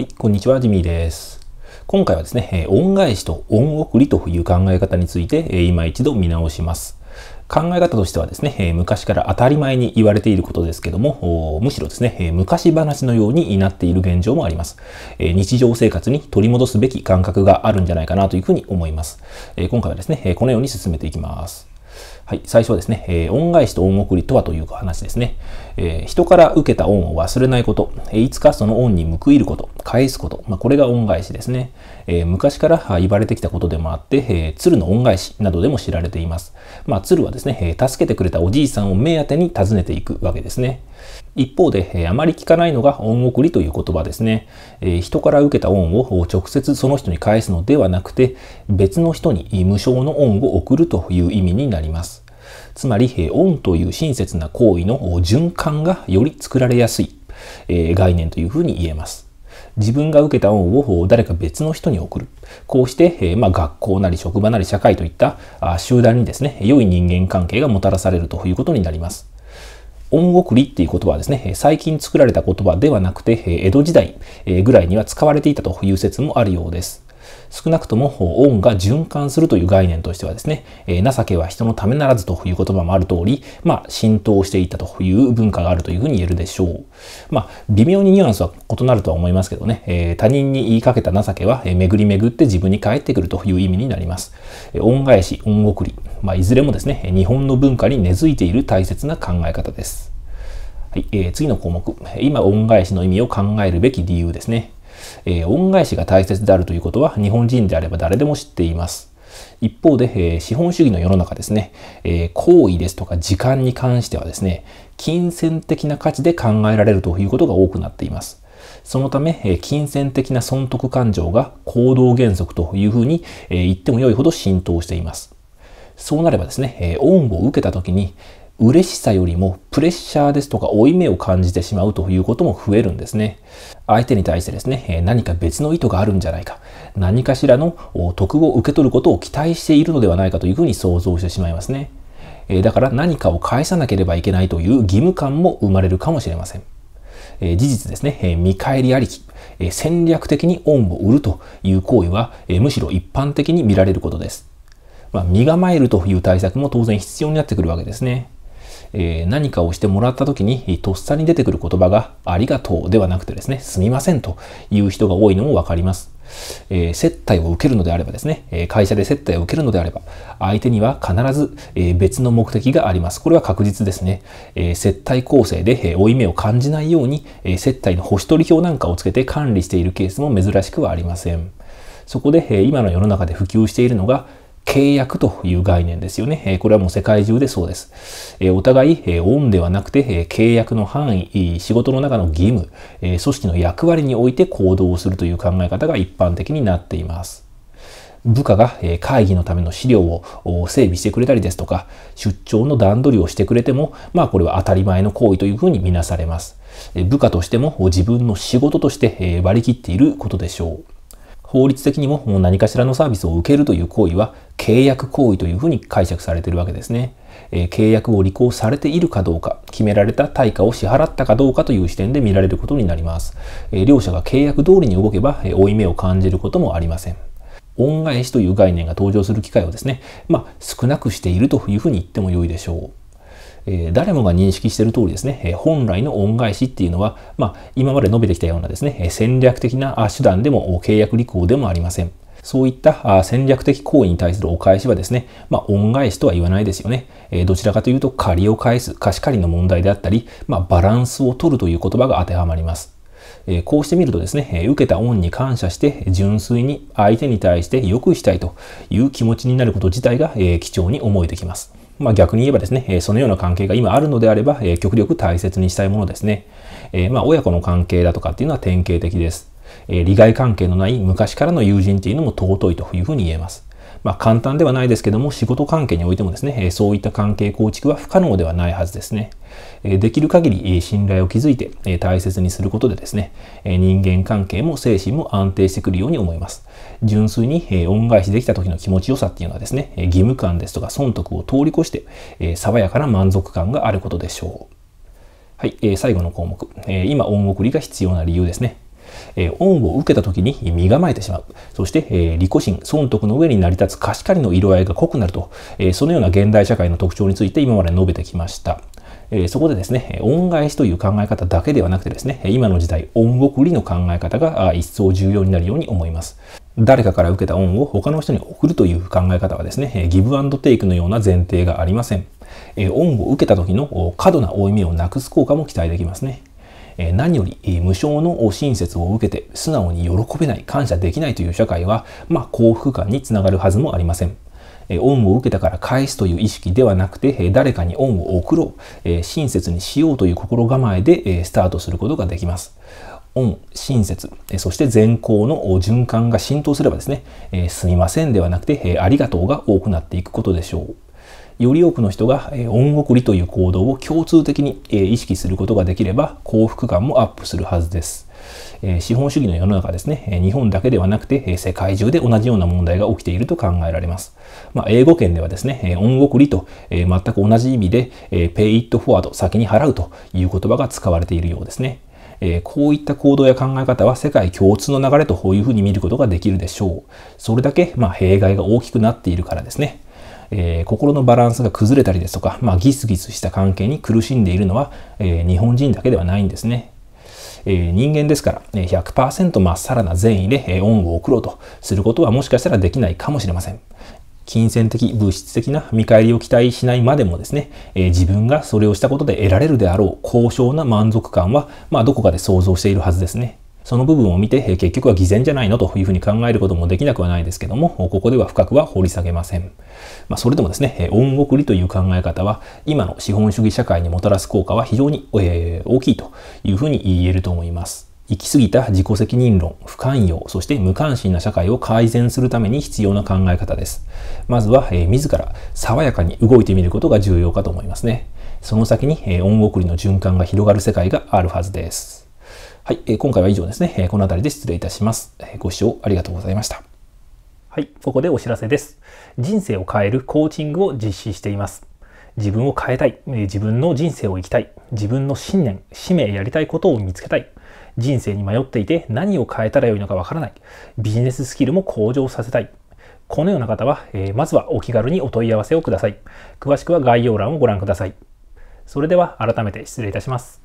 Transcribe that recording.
はい、こんにちは、ジミーです。今回はですね、恩返しと恩送りという考え方について、今一度見直します。考え方としてはですね、昔から当たり前に言われていることですけども、むしろですね、昔話のようになっている現状もあります。日常生活に取り戻すべき感覚があるんじゃないかなというふうに思います。今回はですね、このように進めていきます。はい、最初はですね、えー、恩返しと恩送りとはという話ですね、えー、人から受けた恩を忘れないこと、いつかその恩に報いること、返すこと。まあ、これが恩返しですね。えー、昔から言われてきたことでもあって、えー、鶴の恩返しなどでも知られています。まあ、鶴はですね、え助けてくれたおじいさんを目当てに訪ねていくわけですね。一方で、えあまり聞かないのが恩送りという言葉ですね。え人から受けた恩を直接その人に返すのではなくて、別の人に無償の恩を送るという意味になります。つまり、え恩という親切な行為の循環がより作られやすい、え概念というふうに言えます。自分が受けた恩を誰か別の人に送る。こうして、えまあ、学校なり職場なり社会といったあ集団にですね、良い人間関係がもたらされるということになります。恩送りっていう言葉はですね、最近作られた言葉ではなくて、江戸時代ぐらいには使われていたという説もあるようです。少なくとも恩が循環するという概念としてはですね、え情けは人のためならずという言葉もある通り、まあ、浸透していったという文化があるというふうに言えるでしょう。まあ、微妙にニュアンスは異なるとは思いますけどね、え他人に言いかけた情けは、え巡り巡って自分に返ってくるという意味になります。え恩返し、恩送り、まあ、いずれもですね、日本の文化に根付いている大切な考え方です。はいえー、次の項目、今恩返しの意味を考えるべき理由ですね。えー、恩返しが大切であるということは日本人であれば誰でも知っています。一方で、えー、資本主義の世の中ですね、えー、行為ですとか時間に関してはですね、金銭的な価値で考えられるということが多くなっています。そのため、えー、金銭的な損得感情が行動原則というふうに、えー、言ってもよいほど浸透しています。そうなればですね、えー、恩を受けた時に嬉しさよりもプレッシャーですとか負い目を感じてしまうということも増えるんですね。相手に対してですね、何か別の意図があるんじゃないか、何かしらの得を受け取ることを期待しているのではないかというふうに想像してしまいますね。だから何かを返さなければいけないという義務感も生まれるかもしれません。事実ですね、見返りありき、戦略的に恩を売るという行為は、むしろ一般的に見られることです。まあ、身構えるという対策も当然必要になってくるわけですね。えー、何かをしてもらった時に、とっさに出てくる言葉が、ありがとうではなくてですね、すみませんという人が多いのもわかります。えー、接待を受けるのであればですね、え会社で接待を受けるのであれば、相手には必ず、え別の目的があります。これは確実ですね。えー、接待構成で、え負い目を感じないように、え接待の星取り表なんかをつけて管理しているケースも珍しくはありません。そこで、え今の世の中で普及しているのが、契約という概念ですよね。これはもう世界中でそうです。お互い、オンではなくて、契約の範囲、仕事の中の義務、組織の役割において行動をするという考え方が一般的になっています。部下が会議のための資料を整備してくれたりですとか、出張の段取りをしてくれても、まあこれは当たり前の行為というふうに見なされます。部下としても自分の仕事として割り切っていることでしょう。法律的にも何かしらのサービスを受けるという行為は契約行為というふうに解釈されているわけですね、え契約を履行されているかどうか、決められた対価を支払ったかどうかという視点で見られることになります。え両者が契約通りに動けば、え負い目を感じることもありません。恩返しという概念が登場する機会をですね、まあ、少なくしているというふうに言っても良いでしょう。え誰もが認識している通りですね、え本来の恩返しっていうのは、まあ、今まで述べてきたようなですね、え戦略的な手段でも契約履行でもありません。そういった戦略的行為に対するお返しはですね、まあ、恩返しとは言わないですよね。えどちらかというと、借りを返す、貸し借りの問題であったり、まあ、バランスを取るという言葉が当てはまります。えこうしてみるとですね、え受けた恩に感謝して、純粋に相手に対して良くしたいという気持ちになること自体が、え貴重に思えてきます。まあ、逆に言えばですね、えそのような関係が今あるのであれば、え極力大切にしたいものですね。えまあ、親子の関係だとかっていうのは典型的です。え利害関係のない昔からの友人っていうのも尊いというふうに言えます。まあ、簡単ではないですけども、仕事関係においてもですね、そういった関係構築は不可能ではないはずですね。できる限り信頼を築いて大切にすることでですね、人間関係も精神も安定してくるように思います。純粋に恩返しできた時の気持ちよさっていうのはですね、義務感ですとか損得を通り越して、爽やかな満足感があることでしょう。はい、最後の項目。今、恩送りが必要な理由ですね。えー、恩を受けた時に身構えてしまう。そして、えー、利己心、損得の上に成り立つ貸し借りの色合いが濃くなると、えー、そのような現代社会の特徴について今まで述べてきました。えそこでですね、恩返しという考え方だけではなくてですね、今の時代、恩送りの考え方が一層重要になるように思います。誰かから受けた恩を他の人に送るという考え方はですね、ギブアンドテイクのような前提がありません。恩を受けた時の過度な負い目をなくす効果も期待できますね。え何より無償の親切を受けて素直に喜べない感謝できないという社会は、まあ、幸福感につながるはずもありません。恩を受けたから返すという意識ではなくて誰かに恩を送ろう親切にしようという心構えでスタートすることができます恩親切そして善行の循環が浸透すればですねすみませんではなくてありがとうが多くなっていくことでしょうより多くの人が、え恩送りという行動を共通的に、え意識することができれば幸福感もアップするはずです。え資本主義の世の中ですね、日本だけではなくて、世界中で同じような問題が起きていると考えられます。まあ、英語圏ではですね、恩送りと、え全く同じ意味で、え pay it forward、先に払うという言葉が使われているようですね。えこういった行動や考え方は世界共通の流れというふうに見ることができるでしょう。それだけ、まあ、弊害が大きくなっているからですね。えー、心のバランスが崩れたりですとか、まあ、ギスギスした関係に苦しんでいるのは、えー、日本人だけではないんですね。えー、人間ですから100%まっさらな善意でえ恩を送ろうとすることはもしかしたらできないかもしれません。金銭的、物質的な見返りを期待しないまでもですね、えー、自分がそれをしたことで得られるであろう高尚な満足感は、まあ、どこかで想像しているはずですね。その部分を見て、結局は偽善じゃないのというふうに考えることもできなくはないですけども、ここでは深くは掘り下げません。まあ、それでもですね、恩送りという考え方は、今の資本主義社会にもたらす効果は非常に、えー、大きいというふうに言えると思います。行き過ぎた自己責任論、不寛容、そして無関心な社会を改善するために必要な考え方です。まずは、えー、自ら爽やかに動いてみることが重要かと思いますね。その先に、えー、恩送りの循環が広がる世界があるはずです。はい、えー、今回は以上ですね、えー、この辺りで失礼いたします、えー。ご視聴ありがとうございました。はい、ここでお知らせです。人生を変えるコーチングを実施しています。自分を変えたい、自分の人生を生きたい、自分の信念、使命やりたいことを見つけたい、人生に迷っていて何を変えたらよいのかわからない、ビジネススキルも向上させたい。このような方は、えー、まずはお気軽にお問い合わせをください。詳しくは概要欄をご覧ください。それでは改めて失礼いたします。